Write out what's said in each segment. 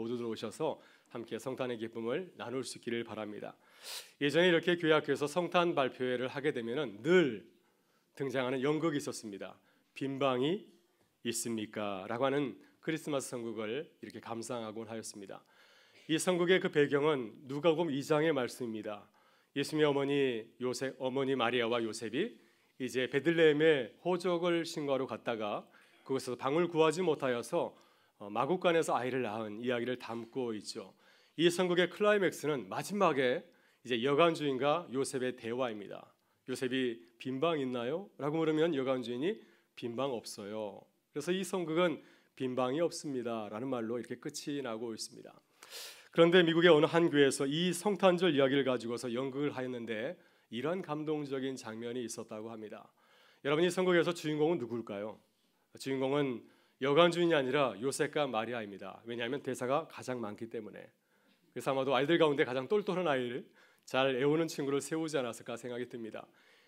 모두들 어 오셔서 함께 성탄의 기쁨을 나눌 수 있기를 바랍니다. 예전에 이렇게 교회 학교에서 성탄 발표회를 하게 되면은 늘 등장하는 연극이 있었습니다. 빈방이 있습니까라고 하는 크리스마스 성극을 이렇게 감상하곤 하였습니다. 이 성극의 그 배경은 누가복음 2장의 말씀입니다. 예수님의 어머니 요셉 어머니 마리아와 요셉이 이제 베들레헴에 호적을 신고하러 갔다가 그곳에서 방을 구하지 못하여서 어, 마국간에서 아이를 낳은 이야기를 담고 있죠. 이 성국의 클라이맥스는 마지막에 이제 여관 주인과 요셉의 대화입니다. 요셉이 빈방 있나요? 라고 물으면 여관 주인이 빈방 없어요. 그래서 이 성국은 빈방이 없습니다라는 말로 이렇게 끝이 나고 있습니다. 그런데 미국의 어느 한 교회에서 이 성탄절 이야기를 가지고서 연극을 하였는데 이런 감동적인 장면이 있었다고 합니다. 여러분이 성국에서 주인공은 누구일까요? 주인공은 여간 주인이 아니라 요셉과 마리아입니다. 왜냐하면 대사가 가장 많기 때문에. 그래서 아마도 아이들 가운데 가장 똘똘한 아이를 잘 애우는 친구를 세우지 않았을까 생각이 듭니다.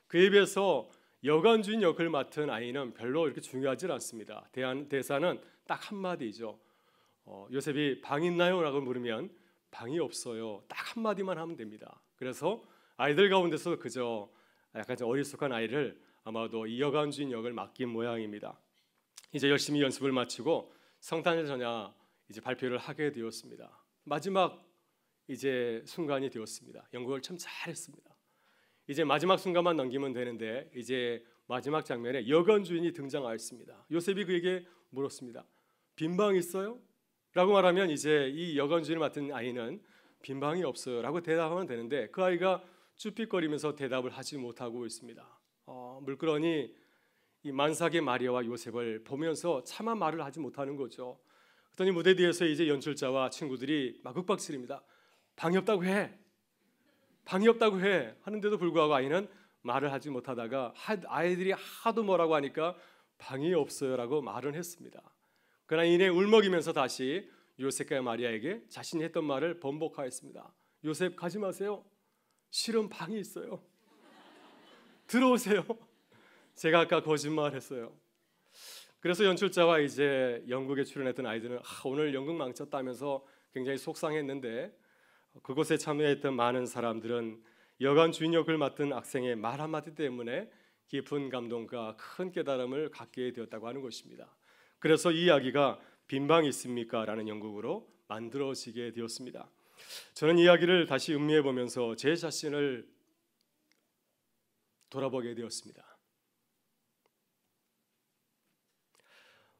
그에 비해서 여간 주인 역을 맡은 아이는 별로 이렇게 중요하지 않습니다. 대한 대사는 딱 한마디죠. 어, 요셉이 방 있나요? 라고 물으면 방이 없어요. 딱 한마디만 하면 됩니다. 그래서 아이들 가운데서 그저 약간 좀 어리숙한 아이를 아마도 이 여간 주인 역을 맡긴 모양입니다. 이제 열심히 연습을 마치고 성탄절 전야 이제 발표를 하게 되었습니다. 마지막 이제 순간이 되었습니다. 연극을 참 잘했습니다. 이제 마지막 순간만 넘기면 되는데 이제 마지막 장면에 여관 주인이 등장하였습니다. 요셉이 그에게 물었습니다. 빈방 있어요? 라고 말하면 이제 이 여관 주인을 맡은 아이는 빈방이 없어요라고 대답하면 되는데 그 아이가 쭈삣거리면서 대답을 하지 못하고 있습니다. 어, 물끄러니 이 만삭의 마리아와 요셉을 보면서 차마 말을 하지 못하는 거죠. 그랬더니 무대 뒤에서 이제 연출자와 친구들이 마극박질입니다. 방이 없다고 해. 방이 없다고 해. 하는데도 불구하고 아이는 말을 하지 못하다가 아이들이 하도 뭐라고 하니까 방이 없어요라고 말은 했습니다. 그러나 이내 울먹이면서 다시 요셉과 마리아에게 자신이 했던 말을 번복하였습니다. 요셉 가지 마세요. 실은 방이 있어요. 들어오세요. 제가 아까 거짓말했어요. 그래서 연출자와 이제 영국에 출연했던 아이들은 아, 오늘 연극 망쳤다면서 굉장히 속상했는데 그곳에 참여했던 많은 사람들은 여관 주인 역을 맡은 악생의 말 한마디 때문에 깊은 감동과 큰 깨달음을 갖게 되었다고 하는 것입니다. 그래서 이 이야기가 빈방 있습니까? 라는 연극으로 만들어지게 되었습니다. 저는 이야기를 다시 음미해 보면서 제 자신을 돌아보게 되었습니다.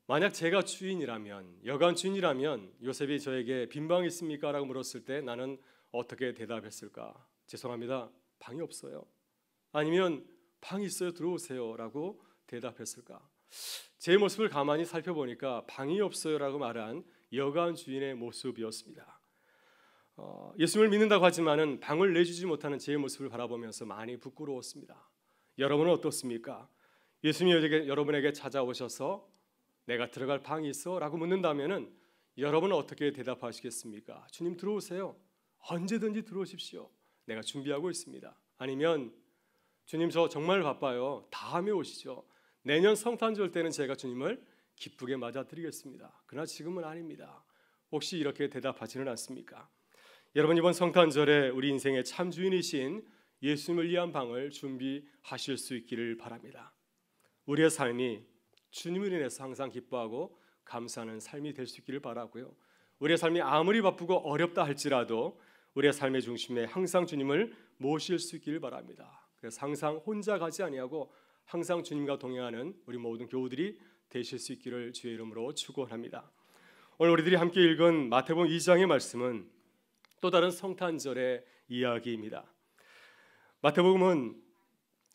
만약 제가 주인이라면 여간 주인이라면 요셉이 저에게 빈방 있습니까? 라고 물었을 때 나는 어떻게 대답했을까? 죄송합니다. 방이 없어요. 아니면 방이 있어요. 들어오세요라고 대답했을까? 제 모습을 가만히 살펴보니까 방이 없어요라고 말한 여간 주인의 모습이었습니다. 어, 예수님을 믿는다고 하지만 방을 내주지 못하는 제 모습을 바라보면서 많이 부끄러웠습니다. 여러분은 어떻습니까? 예수님이 여러분에게 찾아오셔서 내가 들어갈 방이 있어? 라고 묻는다면은 여러분은 어떻게 대답하시겠습니까? 주님 들어오세요. 언제든지 들어오십시오. 내가 준비하고 있습니다. 아니면 주님 저 정말 바빠요. 다음에 오시죠. 내년 성탄절 때는 제가 주님을 기쁘게 맞아드리겠습니다. 그러나 지금은 아닙니다. 혹시 이렇게 대답하지는 않습니까? 여러분 이번 성탄절에 우리 인생의 참 주인이신 예수님을 위한 방을 준비하실 수 있기를 바랍니다. 우리의 삶이 주님을 인해서 항상 기뻐하고 감사하는 삶이 될 수 있기를 바라고요. 우리의 삶이 아무리 바쁘고 어렵다 할지라도 우리의 삶의 중심에 항상 주님을 모실 수 있기를 바랍니다. 그래서 항상 혼자 가지 아니하고 항상 주님과 동행하는 우리 모든 교우들이 되실 수 있기를 주의 이름으로 축원합니다. 오늘 우리들이 함께 읽은 마태복음 2장의 말씀은 또 다른 성탄절의 이야기입니다. 마태복음은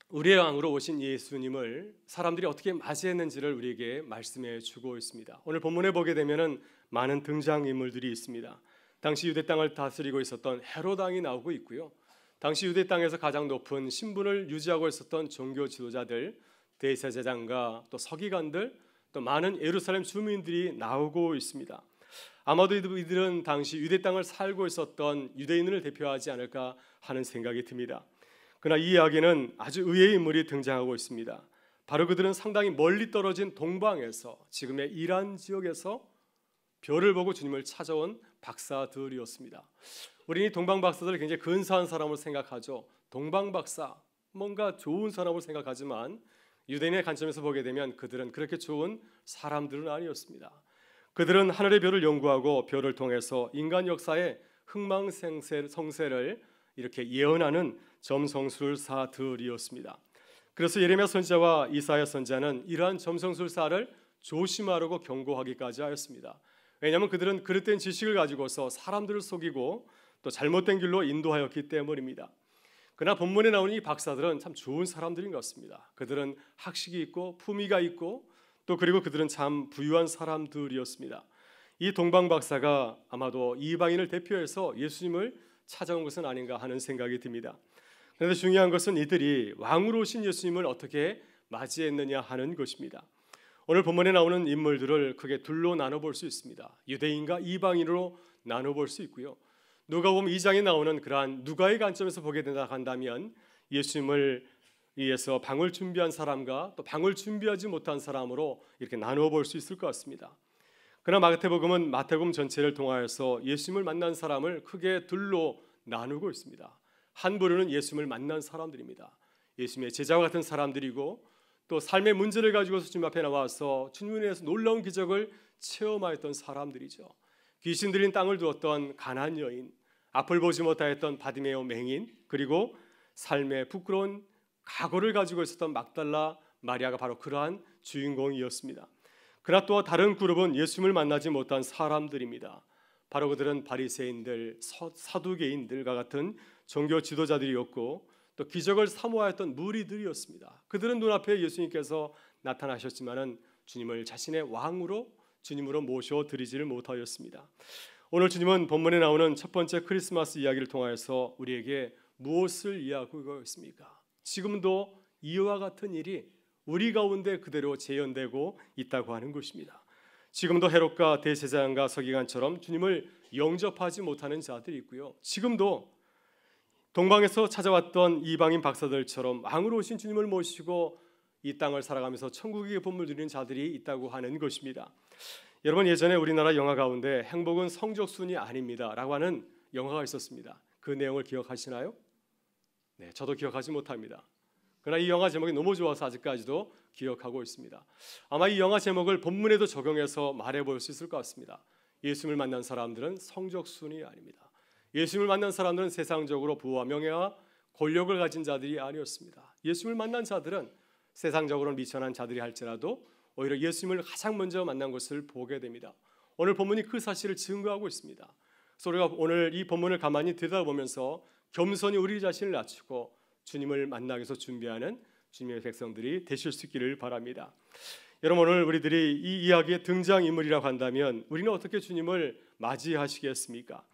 우리의 왕으로 오신 예수님을 사람들이 어떻게 맞이했는지를 우리에게 말씀해 주고 있습니다. 오늘 본문에 보게 되면은 많은 등장 인물들이 있습니다. 당시 유대 땅을 다스리고 있었던 헤롯 왕이 나오고 있고요. 당시 유대 땅에서 가장 높은 신분을 유지하고 있었던 종교 지도자들, 대제장과또 서기관들, 또 많은 예루살렘 주민들이 나오고 있습니다. 아마도 이들은 당시 유대 땅을 살고 있었던 유대인을 대표하지 않을까 하는 생각이 듭니다. 그러나 이 이야기는 아주 의외의 인물이 등장하고 있습니다. 바로 그들은 상당히 멀리 떨어진 동방에서 지금의 이란 지역에서 별을 보고 주님을 찾아온 박사들이었습니다. 우리는 동방 박사들을 굉장히 근사한 사람으로 생각하죠. 동방 박사 뭔가 좋은 사람으로 생각하지만 유대인의 관점에서 보게 되면 그들은 그렇게 좋은 사람들은 아니었습니다. 그들은 하늘의 별을 연구하고 별을 통해서 인간 역사의 흥망성쇠를 이렇게 예언하는 점성술사들이었습니다. 그래서 예레미야 선지자와 이사야 선지자는 이러한 점성술사를 조심하라고 경고하기까지 하였습니다. 왜냐하면 그들은 그릇된 지식을 가지고서 사람들을 속이고 또 잘못된 길로 인도하였기 때문입니다. 그러나 본문에 나오는 이 박사들은 참 좋은 사람들인 것 같습니다. 그들은 학식이 있고 품위가 있고 또 그리고 그들은 참 부유한 사람들이었습니다. 이 동방 박사가 아마도 이방인을 대표해서 예수님을 찾아온 것은 아닌가 하는 생각이 듭니다. 그런데 중요한 것은 이들이 왕으로 오신 예수님을 어떻게 맞이했느냐 하는 것입니다. 오늘 본문에 나오는 인물들을 크게 둘로 나눠 볼 수 있습니다. 유대인과 이방인으로 나눠 볼 수 있고요. 누가복음 2장에 나오는 그러한 누가의 관점에서 보게 된다 한다면 예수님을 위해서 방을 준비한 사람과 또 방을 준비하지 못한 사람으로 이렇게 나누볼수 있을 것 같습니다. 그러나 마태복음은 마태복음 전체를 통하여서 예수님을 만난 사람을 크게 둘로 나누고 있습니다. 한 부류는 예수님을 만난 사람들입니다. 예수님의 제자와 같은 사람들이고 또 삶의 문제를 가지고 주님 앞에 나와서 주님에서 놀라운 기적을 체험하였던 사람들이죠. 귀신 들린 땅을 두었던 가난 여인, 앞을 보지 못하였던 바디메오 맹인, 그리고 삶의 부끄러운 과거를 가지고 있었던 막달라 마리아가 바로 그러한 주인공이었습니다. 그나또 다른 그룹은 예수님을 만나지 못한 사람들입니다. 바로 그들은 바리새인들, 사두개인들과 같은 종교 지도자들이었고 또 기적을 사모하였던 무리들이었습니다. 그들은 눈앞에 예수님께서 나타나셨지만은 주님을 자신의 왕으로 주님으로 모셔 드리지를 못하였습니다. 오늘 주님은 본문에 나오는 첫 번째 크리스마스 이야기를 통하여서 우리에게 무엇을 이야기하고 있습니까? 지금도 이와 같은 일이 우리 가운데 그대로 재현되고 있다고 하는 것입니다. 지금도 헤롯과 대제사장과 서기관처럼 주님을 영접하지 못하는 자들이 있고요. 지금도 동방에서 찾아왔던 이방인 박사들처럼 왕으로 오신 주님을 모시고 이 땅을 살아가면서 천국의 본물 누리는 자들이 있다고 하는 것입니다. 여러분 예전에 우리나라 영화 가운데 행복은 성적순이 아닙니다라고 하는 영화가 있었습니다. 그 내용을 기억하시나요? 네, 저도 기억하지 못합니다. 그러나 이 영화 제목이 너무 좋아서 아직까지도 기억하고 있습니다. 아마 이 영화 제목을 본문에도 적용해서 말해 볼수 있을 것 같습니다. 예수를 만난 사람들은 성적순이 아닙니다. 예수님을 만난 사람들은 세상적으로 부와 명예와 권력을 가진 자들이 아니었습니다. 예수님을 만난 자들은 세상적으로 미천한 자들이 할지라도 오히려 예수님을 가장 먼저 만난 것을 보게 됩니다. 오늘 본문이 그 사실을 증거하고 있습니다. 그래서 우리가 오늘 이 본문을 가만히 들여다보면서 겸손히 우리 자신을 낮추고 주님을 만나기 위해서 준비하는 주님의 백성들이 되실 수 있기를 바랍니다. 여러분 오늘 우리들이 이 이야기의 등장인물이라고 한다면 우리는 어떻게 주님을 맞이하시겠습니까?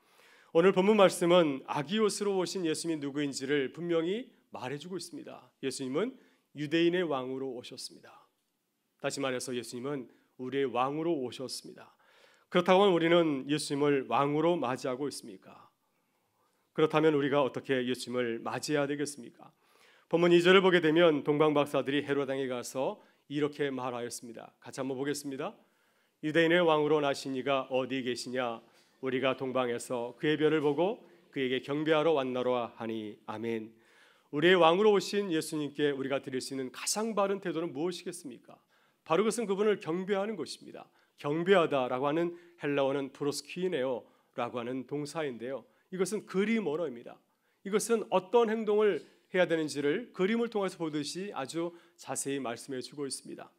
오늘 본문 말씀은 아기옷으로 오신 예수님이 누구인지를 분명히 말해주고 있습니다. 예수님은 유대인의 왕으로 오셨습니다. 다시 말해서 예수님은 우리의 왕으로 오셨습니다. 그렇다면 우리는 예수님을 왕으로 맞이하고 있습니까? 그렇다면 우리가 어떻게 예수님을 맞이해야 되겠습니까? 본문 2절을 보게 되면 동방 박사들이 헤로당에 가서 이렇게 말하였습니다. 같이 한번 보겠습니다. 유대인의 왕으로 나신 이가 어디 계시냐? 우리가 동방에서 그의 변을 보고 그에게 경배하러 왔나로 하니 아멘. 우리의 왕으로 오신 예수님께 우리가 드릴 수 있는 가장 바른 태도는 무엇이겠습니까? 바로 그것은 그분을 경배하는 것입니다. 경배하다라고 하는 헬라어는 프로스키네오라고 하는 동사인데요. 이것은 그림언어입니다. 이것은 어떤 행동을 해야 되는지를 그림을 통해서 보듯이 아주 자세히 말씀해 주고 있습니다.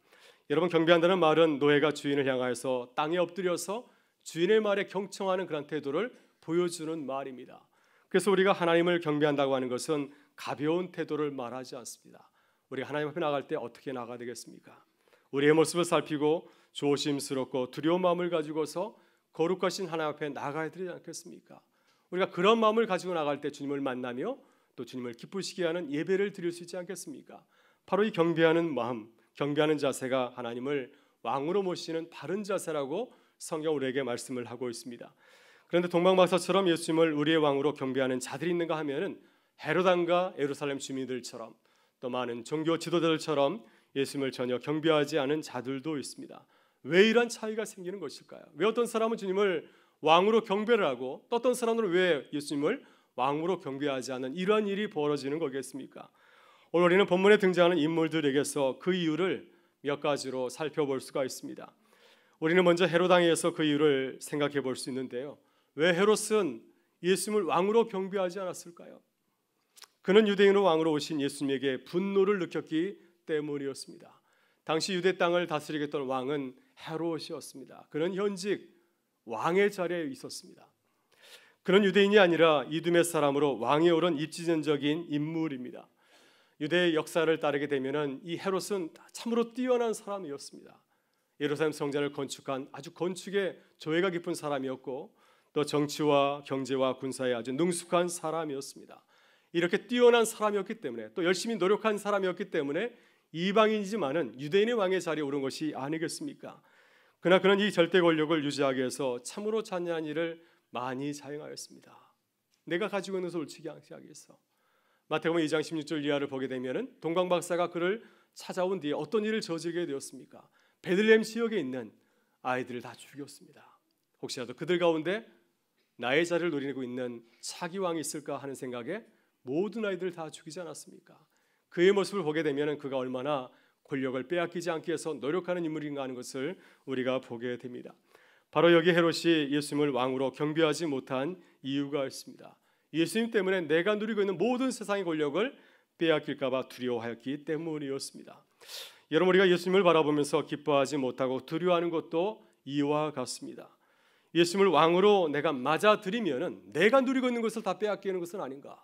여러분 경배한다는 말은 노예가 주인을 향하여서 땅에 엎드려서 주인의 말에 경청하는 그런 태도를 보여주는 말입니다. 그래서 우리가 하나님을 경배한다고 하는 것은 가벼운 태도를 말하지 않습니다. 우리 하나님 앞에 나갈 때 어떻게 나가 되겠습니까? 우리의 모습을 살피고 조심스럽고 두려운 마음을 가지고서 거룩하신 하나님 앞에 나가야 되지 않겠습니까? 우리가 그런 마음을 가지고 나갈 때 주님을 만나며 또 주님을 기쁘시게 하는 예배를 드릴 수 있지 않겠습니까? 바로 이 경배하는 마음, 경배하는 자세가 하나님을 왕으로 모시는 바른 자세라고 성경 우리에게 말씀을 하고 있습니다. 그런데 동방박사처럼 예수님을 우리의 왕으로 경배하는 자들이 있는가 하면은 헤로단과 예루살렘 주민들처럼 또 많은 종교 지도자들처럼 예수님을 전혀 경배하지 않은 자들도 있습니다. 왜 이런 차이가 생기는 것일까요? 왜 어떤 사람은 주님을 왕으로 경배를 하고 또 어떤 사람들은 왜 예수님을 왕으로 경배하지 않는 이러 일이 벌어지는 거겠습니까? 오늘 우리는 본문에 등장하는 인물들에게서 그 이유를 몇 가지로 살펴볼 수가 있습니다. 우리는 먼저 헤로당에서 그 이유를 생각해 볼 수 있는데요. 왜 헤롯은 예수님을 왕으로 경비하지 않았을까요? 그는 유대인으로 왕으로 오신 예수님에게 분노를 느꼈기 때문이었습니다. 당시 유대 땅을 다스리겠던 왕은 헤롯이었습니다. 그는 현직 왕의 자리에 있었습니다. 그는 유대인이 아니라 이듬의 사람으로 왕에 오른 입지전적인 인물입니다. 유대의 역사를 따르게 되면이 헤롯은 참으로 뛰어난 사람이었습니다. 예루살렘 성전을 건축한 아주 건축에 조예가 깊은 사람이었고 또 정치와 경제와 군사에 아주 능숙한 사람이었습니다. 이렇게 뛰어난 사람이었기 때문에 또 열심히 노력한 사람이었기 때문에 이방인이지만은 유대인의 왕의 자리에 오른 것이 아니겠습니까? 그러나 그는 이 절대 권력을 유지하기 위해서 참으로 잔인한 일을 많이 자행하였습니다. 내가 가지고 있는 것을 옳지 않게 해서 마태복음 2장 16절 이하를 보게 되면은 동광 박사가 그를 찾아온 뒤에 어떤 일을 저지르게 되었습니까? 베들레헴 지역에 있는 아이들을 다 죽였습니다. 혹시라도 그들 가운데 나의 자를 노리고 있는 사기 왕이 있을까 하는 생각에 모든 아이들을 다 죽이지 않았습니까? 그의 모습을 보게 되면 그가 얼마나 권력을 빼앗기지 않기 위해서 노력하는 인물인가 하는 것을 우리가 보게 됩니다. 바로 여기 헤롯이 예수님을 왕으로 경배하지 못한 이유가 있습니다. 예수님 때문에 내가 누리고 있는 모든 세상의 권력을 빼앗길까봐 두려워하였기 때문이었습니다. 여러분 우리가 예수님을 바라보면서 기뻐하지 못하고 두려워하는 것도 이와 같습니다. 예수님을 왕으로 내가 맞아들이면은 내가 누리고 있는 것을 다 빼앗기는 것은 아닌가?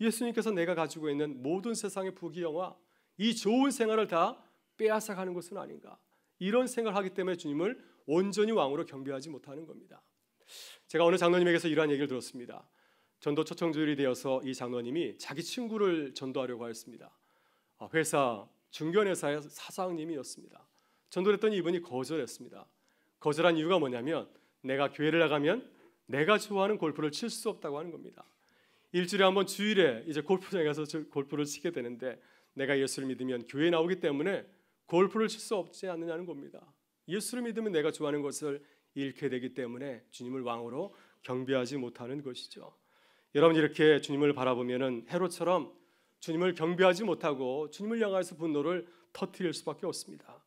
예수님께서 내가 가지고 있는 모든 세상의 부귀영화, 이 좋은 생활을 다 빼앗아 가는 것은 아닌가? 이런 생각을 하기 때문에 주님을 온전히 왕으로 경배하지 못하는 겁니다. 제가 어느 장로님에게서 이러한 얘기를 들었습니다. 전도 초청주일이 되어서 이 장로님이 자기 친구를 전도하려고 하습니다 아, 회사 중견회사의 사장님이었습니다. 전도했더니 이분이 거절했습니다. 거절한 이유가 뭐냐면 내가 교회를 나가면 내가 좋아하는 골프를 칠 수 없다고 하는 겁니다. 일주일에 한번 주일에 이제 골프장에 가서 골프를 치게 되는데 내가 예수를 믿으면 교회 나오기 때문에 골프를 칠 수 없지 않느냐는 겁니다. 예수를 믿으면 내가 좋아하는 것을 잃게 되기 때문에 주님을 왕으로 경배하지 못하는 것이죠. 여러분 이렇게 주님을 바라보면은 헤로처럼 주님을 경배하지 못하고 주님을 향해서 분노를 터트릴 수밖에 없습니다.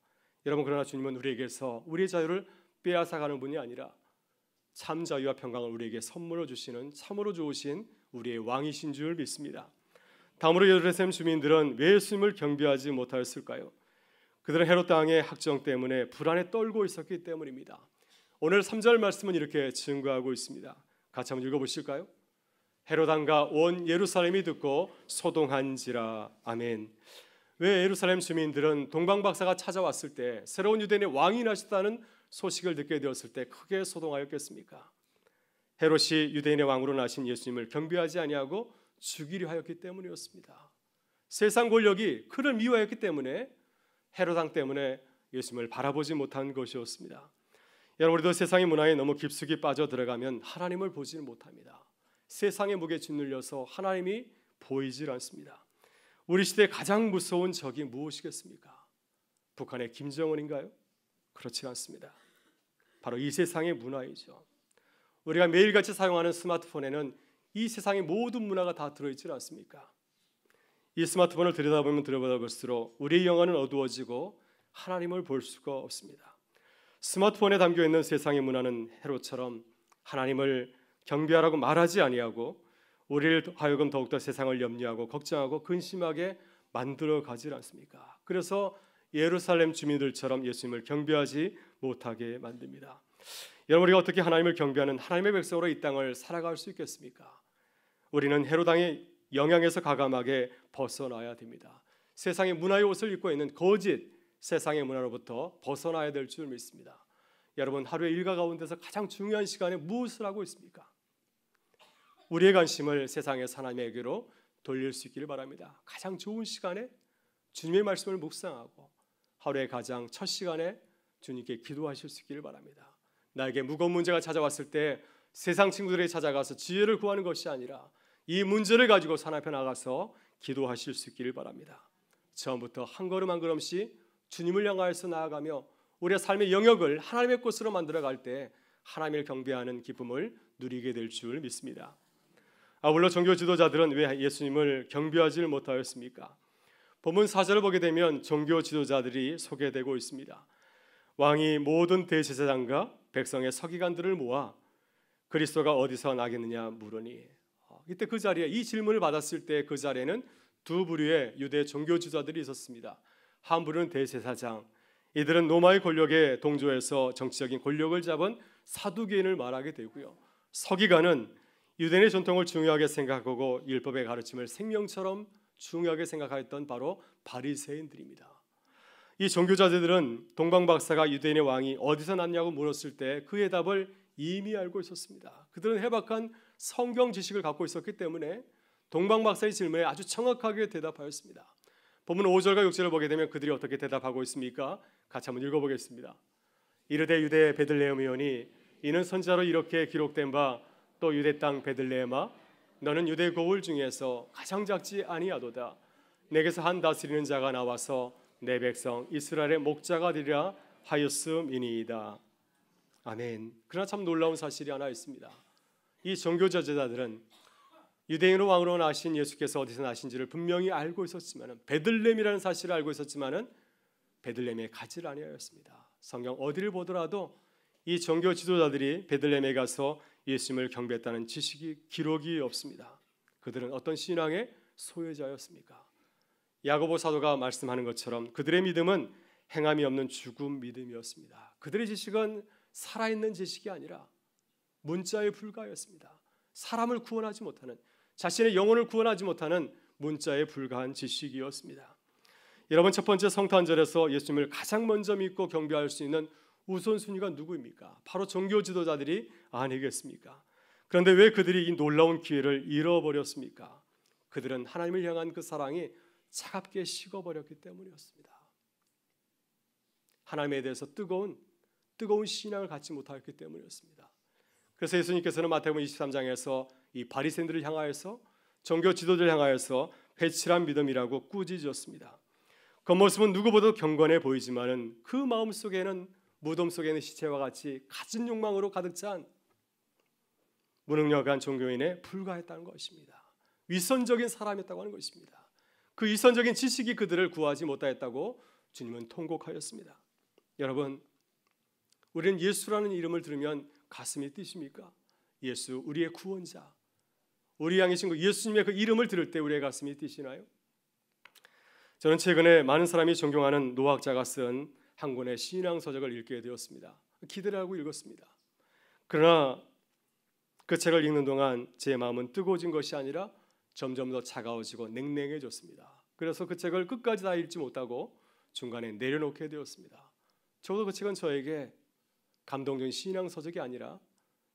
여러분 그러나 주님은 우리에게서 우리의 자유를 빼앗아 가는 분이 아니라 참 자유와 평강을 우리에게 선물로 주시는 참으로 좋으신 우리의 왕이신 줄 믿습니다. 다음으로 예루살렘 주민들은 왜 예수님을 경배하지 못하였을까요? 그들은 헤롯 땅의 학정 때문에 불안에 떨고 있었기 때문입니다. 오늘 3절 말씀은 이렇게 증거하고 있습니다. 같이 한번 읽어 보실까요? 헤로단과 온 예루살렘이 듣고 소동한지라 아멘. 왜 예루살렘 주민들은 동방 박사가 찾아왔을 때 새로운 유대인의 왕이 나셨다는 소식을 듣게 되었을 때 크게 소동하였겠습니까? 헤롯이 유대인의 왕으로 나신 예수님을 경비하지 아니하고 죽이려 하였기 때문이었습니다. 세상 권력이 그를 미워했기 때문에 헤로당 때문에 예수님을 바라보지 못한 것이었습니다. 여러분 우리도 세상의 문화에 너무 깊숙이 빠져 들어가면 하나님을 보지 못합니다. 세상의 무게 짓눌려서 하나님이 보이질 않습니다. 우리 시대 가장 무서운 적이 무엇이겠습니까? 북한의 김정은인가요? 그렇지 않습니다. 바로 이 세상의 문화이죠. 우리가 매일같이 사용하는 스마트폰에는 이 세상의 모든 문화가 다 들어있지 않습니까? 이 스마트폰을 들여다보면 들여다볼수록 우리의 영화는 어두워지고 하나님을 볼 수가 없습니다. 스마트폰에 담겨 있는 세상의 문화는 해로처럼 하나님을 경비하라고 말하지 아니하고 우리를 하여금 더욱더 세상을 염려하고 걱정하고 근심하게 만들어 가지 않습니까? 그래서 예루살렘 주민들처럼 예수님을 경비하지 못하게 만듭니다. 여러분 우리가 어떻게 하나님을 경비하는 하나님의 백성으로 이 땅을 살아갈 수 있겠습니까? 우리는 헤로당의 영향에서 가감하게 벗어나야 됩니다. 세상의 문화의 옷을 입고 있는 거짓 세상의 문화로부터 벗어나야 될 줄 믿습니다. 여러분 하루의 일과 가운데서 가장 중요한 시간에 무엇을 하고 있습니까? 우리의 관심을 세상의사람에게로 돌릴 수 있기를 바랍니다. 가장 좋은 시간에 주님의 말씀을 묵상하고 하루에 가장 첫 시간에 주님께 기도하실 수 있기를 바랍니다. 나에게 무거운 문제가 찾아왔을 때 세상 친구들이 찾아가서 지혜를 구하는 것이 아니라 이 문제를 가지고 산앞에 나가서 기도하실 수 있기를 바랍니다. 처음부터 한 걸음 한 걸음씩 주님을 향하여서 나아가며 우리의 삶의 영역을 하나님의 것으로 만들어 갈때 하나님을 경배하는 기쁨을 누리게 될 줄 믿습니다. 아, 물론 종교 지도자들은 왜 예수님을 경비하지 못하였습니까? 본문 4절을 보게 되면 종교 지도자들이 소개되고 있습니다. 왕이 모든 대제사장과 백성의 서기관들을 모아 그리스도가 어디서 나겠느냐 물으니 어, 이때 그 자리에 이 질문을 받았을 때 그 자리에는 두 부류의 유대 종교 지도자들이 있었습니다. 한 부류는 대제사장, 이들은 로마의 권력에 동조해서 정치적인 권력을 잡은 사두개인을 말하게 되고요. 서기관은 유대인의 전통을 중요하게 생각하고 율법의 가르침을 생명처럼 중요하게 생각하였던 바로 바리새인들입니다. 이 종교자들은 동방 박사가 유대인의 왕이 어디서 났냐고 물었을 때 그의 답을 이미 알고 있었습니다. 그들은 해박한 성경 지식을 갖고 있었기 때문에 동방 박사의 질문에 아주 정확하게 대답하였습니다. 본문 5절과 6절을 보게 되면 그들이 어떻게 대답하고 있습니까? 같이 한번 읽어보겠습니다. 이르되 유대 베들레헴이오니 이는 선자로 이렇게 기록된 바또 유대 땅 베들레헴아 너는 유대 고울 중에서 가장 작지 아니하도다 내게서 한 다스리는 자가 나와서 내 백성 이스라엘의 목자가 되리라 하였음이니이다 아멘 그러나 참 놀라운 사실이 하나 있습니다 이 종교 저자들은 유대인으로 왕으로 나신 예수께서 어디서 나신지를 분명히 알고 있었지만 베들렘이라는 사실을 알고 있었지만 베들렘에 가지를 아니하였습니다. 성경 어디를 보더라도 이종교 지도자들이 베들레헴에 가서 예수님을 경배했다는 지식이 기록이 없습니다. 그들은 어떤 신앙의 소유자였습니까? 야고보 사도가 말씀하는 것처럼 그들의 믿음은 행함이 없는 죽음 믿음이었습니다. 그들의 지식은 살아있는 지식이 아니라 문자에 불과였습니다. 사람을 구원하지 못하는 자신의 영혼을 구원하지 못하는 문자에 불과한 지식이었습니다. 여러분 첫 번째 성탄절에서 예수님을 가장 먼저 믿고 경배할 수 있는 우선순위가 누구입니까? 바로 종교 지도자들이 아니겠습니까? 그런데 왜 그들이 이 놀라운 기회를 잃어버렸습니까? 그들은 하나님을 향한 그 사랑이 차갑게 식어버렸기 때문이었습니다. 하나님에 대해서 뜨거운 뜨거운 신앙을 갖지 못하였기 때문이었습니다. 그래서 예수님께서는 마태복음 23장에서 이 바리새인들을 향하여서 종교 지도자를 향하여서 배치란 믿음이라고 꾸짖었습니다. 겉모습은 그 누구보다 경건해 보이지만은 그 마음 속에는 무덤 속에 있는 시체와 같이 가진 욕망으로 가득 찬 무능력한 종교인에 불과했다는 것입니다. 위선적인 사람이었다고 하는 것입니다. 그 위선적인 지식이 그들을 구하지 못하였다고 주님은 통곡하였습니다. 여러분, 우리는 예수라는 이름을 들으면 가슴이 뛰십니까? 예수, 우리의 구원자, 우리 양이신 그 예수님의 그 이름을 들을 때 우리의 가슴이 뛰시나요? 저는 최근에 많은 사람이 존경하는 노학자가 쓴한 권의 신앙 서적을 읽게 되었습니다. 기대를 하고 읽었습니다. 그러나 그 책을 읽는 동안 제 마음은 뜨거워진 것이 아니라 점점 더 차가워지고 냉랭해졌습니다. 그래서 그 책을 끝까지 다 읽지 못하고 중간에 내려놓게 되었습니다. 적어도 그 책은 저에게 감동적인 신앙 서적이 아니라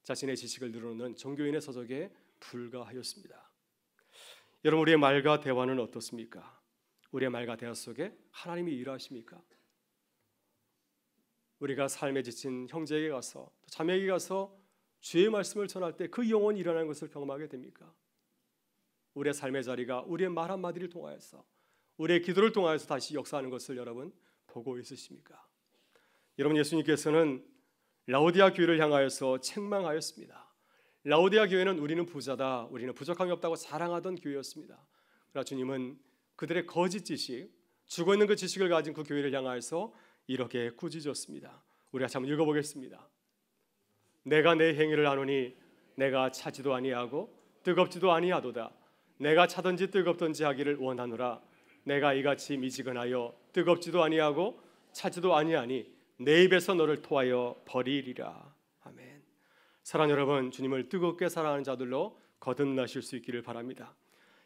자신의 지식을 늘어놓는 종교인의 서적에 불과하였습니다. 여러분 우리의 말과 대화는 어떻습니까? 우리의 말과 대화 속에 하나님이 일하십니까? 우리가 삶에 지친 형제에게 가서 자매에게 가서 주의 말씀을 전할 때 그 영혼이 일어나는 것을 경험하게 됩니까? 우리의 삶의 자리가 우리의 말 한마디를 통하여서 우리의 기도를 통하여서 다시 역사하는 것을 여러분 보고 있으십니까? 여러분 예수님께서는 라오디아 교회를 향하여서 책망하였습니다. 라오디아 교회는 우리는 부자다, 우리는 부족함이 없다고 자랑하던 교회였습니다. 그러나 주님은 그들의 거짓 지식, 죽어 있는 그 지식을 가진 그 교회를 향하여서 이렇게 꾸짖었습니다. 우리가 한번 읽어보겠습니다. 내가 내 행위를 아노니 내가 차지도 아니하고 뜨겁지도 아니하도다. 내가 차든지 뜨겁든지 하기를 원하노라. 내가 이같이 미지근하여 뜨겁지도 아니하고 차지도 아니하니 내 입에서 너를 토하여 버리리라. 아멘. 사랑 여러분, 주님을 뜨겁게 사랑하는 자들로 거듭나실 수 있기를 바랍니다.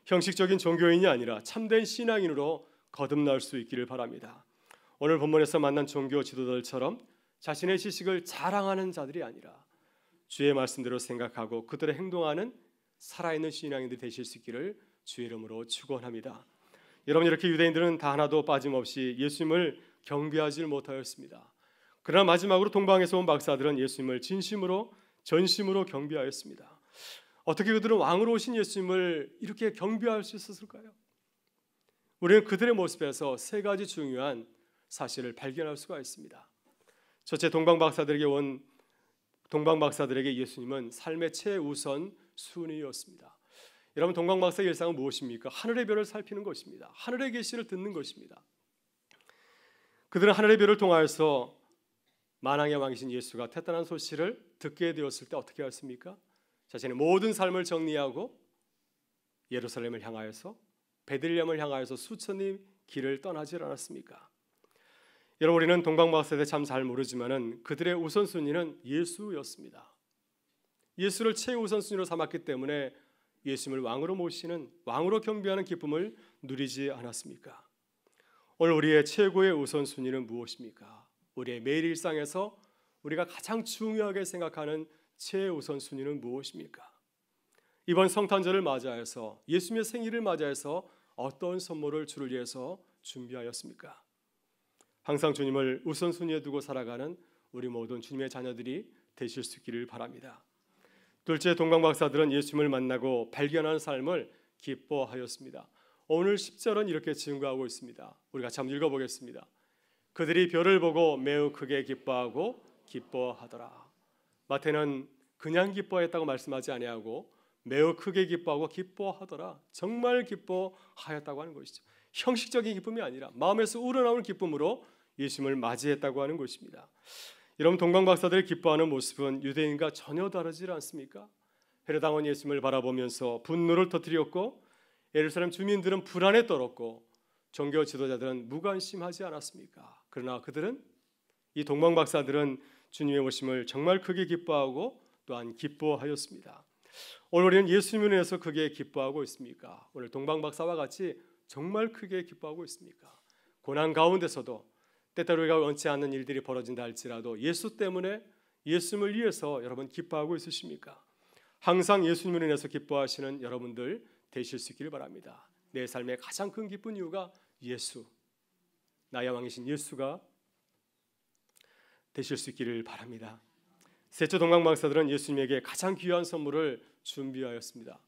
형식적인 종교인이 아니라 참된 신앙인으로 거듭날 수 있기를 바랍니다. 오늘 본문에서 만난 종교 지도들처럼 자 자신의 지식을 자랑하는 자들이 아니라 주의 말씀대로 생각하고 그들의 행동하는 살아있는 신앙인들 되실 수 있기를 주의 이름으로 축원합니다. 여러분 이렇게 유대인들은 다 하나도 빠짐없이 예수님을 경배하지 못하였습니다. 그러나 마지막으로 동방에서 온 박사들은 예수님을 진심으로 전심으로 경배하였습니다. 어떻게 그들은 왕으로 오신 예수님을 이렇게 경배할 수 있었을까요? 우리는 그들의 모습에서 세 가지 중요한 사실을 발견할 수가 있습니다. 첫째 동방 박사들에게 온 동방 박사들에게 예수님은 삶의 최우선 순위였습니다. 여러분 동방 박사의 일상은 무엇입니까? 하늘의 별을 살피는 것입니다. 하늘의 계시를 듣는 것입니다. 그들은 하늘의 별을 통하여서 만왕의 왕이신 예수가 태어난 소식을 듣게 되었을 때 어떻게 했습니까? 자신의 모든 삶을 정리하고 예루살렘을 향하여서 베들레헴을 향하여서 수천리 길을 떠나질 않았습니까? 여러분 우리는 동방박 세대 참 잘 모르지만은 그들의 우선순위는 예수였습니다. 예수를 최우선순위로 삼았기 때문에 예수님을 왕으로 모시는 왕으로 경배하는 기쁨을 누리지 않았습니까? 오늘 우리의 최고의 우선순위는 무엇입니까? 우리의 매일 일상에서 우리가 가장 중요하게 생각하는 최우선순위는 무엇입니까? 이번 성탄절을 맞이하여서 예수님의 생일을 맞이해서 어떤 선물을 주를 위해서 준비하였습니까? 항상 주님을 우선순위에 두고 살아가는 우리 모든 주님의 자녀들이 되실 수 있기를 바랍니다. 둘째 동강 박사들은 예수님을 만나고 발견한 삶을 기뻐하였습니다. 오늘 10절은 이렇게 증거하고 있습니다. 우리 같이 읽어보겠습니다. 그들이 별을 보고 매우 크게 기뻐하고 기뻐하더라. 마태는 그냥 기뻐했다고 말씀하지 아니하고 매우 크게 기뻐하고 기뻐하더라. 정말 기뻐하였다고 하는 것이죠. 형식적인 기쁨이 아니라 마음에서 우러나오는 기쁨으로 예수님을 맞이했다고 하는 것입니다. 여러분 동강 박사들이 기뻐하는 모습은 유대인과 전혀 다르지 않습니까? 헤로당원 예수님을 바라보면서 분노를 터뜨렸고 예루살렘 주민들은 불안에 떨었고 종교 지도자들은 무관심하지 않았습니까? 그러나 그들은 이 동방 박사들은 주님의 오심을 정말 크게 기뻐하고 또한 기뻐하였습니다. 오늘 우리는 예수님을 위해서 크게 기뻐하고 있습니까? 오늘 동방 박사와 같이 정말 크게 기뻐하고 있습니까? 고난 가운데서도 때때로 우리가 원치 않는 일들이 벌어진다 할지라도 예수 때문에 예수님을 위해서 여러분 기뻐하고 있으십니까? 항상 예수님을 인해서 기뻐하시는 여러분들 되실 수 있기를 바랍니다. 내 삶의 가장 큰 기쁜 이유가 예수, 나의 왕이신 예수가 되실 수 있기를 바랍니다. 세초 동강박사들은 예수님에게 가장 귀한 선물을 준비하였습니다.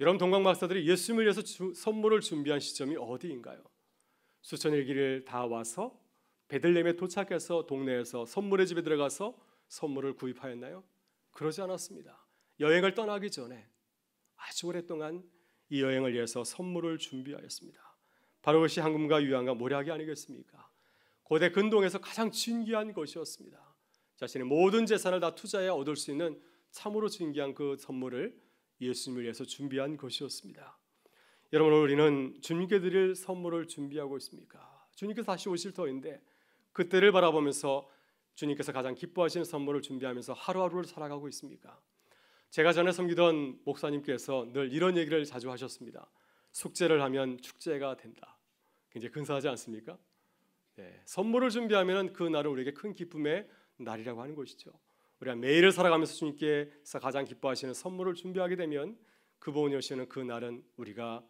여러분 동강박사들이 예수님을 위해서 주, 선물을 준비한 시점이 어디인가요? 수천일기를 다 와서 베들레헴에 도착해서 동네에서 선물의 집에 들어가서 선물을 구입하였나요? 그러지 않았습니다. 여행을 떠나기 전에 아주 오랫동안 이 여행을 위해서 선물을 준비하였습니다. 바로 그것이 황금과 유황과 모략이 아니겠습니까? 고대 근동에서 가장 진귀한 것이었습니다. 자신의 모든 재산을 다투자해 얻을 수 있는 참으로 진귀한 그 선물을 예수님을 위해서 준비한 것이었습니다. 여러분 우리는 주님께 드릴 선물을 준비하고 있습니까? 주님께서 다시 오실 터인데 그때를 바라보면서 주님께서 가장 기뻐하시는 선물을 준비하면서 하루하루를 살아가고 있습니까? 제가 전에 섬기던 목사님께서 늘 이런 얘기를 자주 하셨습니다. 숙제를 하면 축제가 된다. 굉장히 근사하지 않습니까? 네, 선물을 준비하면 그 날은 우리에게 큰 기쁨의 날이라고 하는 것이죠. 우리가 매일을 살아가면서 주님께서 가장 기뻐하시는 선물을 준비하게 되면 그분이 오시는 그 날은 우리가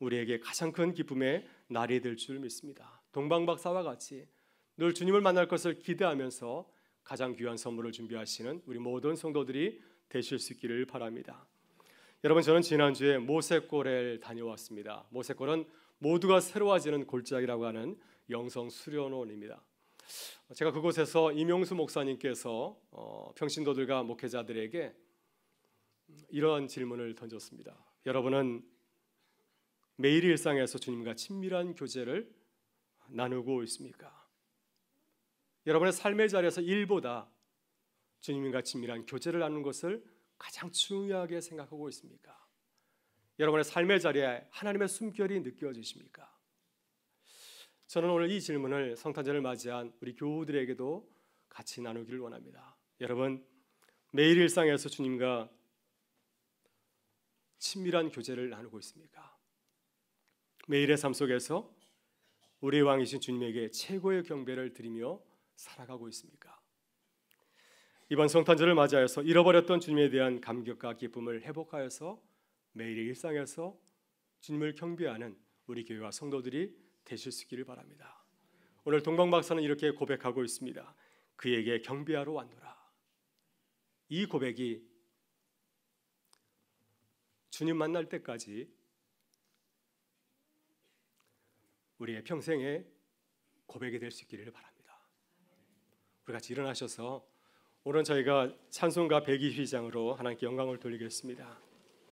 우리에게 가장 큰 기쁨의 날이 될 줄 믿습니다. 동방박사와 같이 늘 주님을 만날 것을 기대하면서 가장 귀한 선물을 준비하시는 우리 모든 성도들이 되실 수 있기를 바랍니다. 여러분 저는 지난주에 모세골에 다녀왔습니다. 모세골은 모두가 새로워지는 골짜기라고 하는 영성 수련원입니다. 제가 그곳에서 임용수 목사님께서 어, 평신도들과 목회자들에게 이러한 질문을 던졌습니다. 여러분은 매일 일상에서 주님과 친밀한 교제를 나누고 있습니까? 여러분의 삶의 자리에서 일보다 주님과 친밀한 교제를 나누는 것을 가장 중요하게 생각하고 있습니까? 여러분의 삶의 자리에 하나님의 숨결이 느껴지십니까? 저는 오늘 이 질문을 성탄절을 맞이한 우리 교우들에게도 같이 나누기를 원합니다. 여러분 매일 일상에서 주님과 친밀한 교제를 나누고 있습니까? 매일의 삶 속에서 우리 왕이신 주님에게 최고의 경배를 드리며 살아가고 있습니까? 이번 성탄절을 맞이하여서 잃어버렸던 주님에 대한 감격과 기쁨을 회복하여서 매일의 일상에서 주님을 경배하는 우리 교회와 성도들이 되실 수 있기를 바랍니다. 오늘 동방 박사는 이렇게 고백하고 있습니다. 그에게 경배하러 왔노라. 이 고백이 주님 만날 때까지 우리의 평생의 고백이 될 수 있기를 바랍니다. 우리 같이 일어나셔서 오늘 저희가 찬송가 122장으로 하나님께 영광을 돌리겠습니다.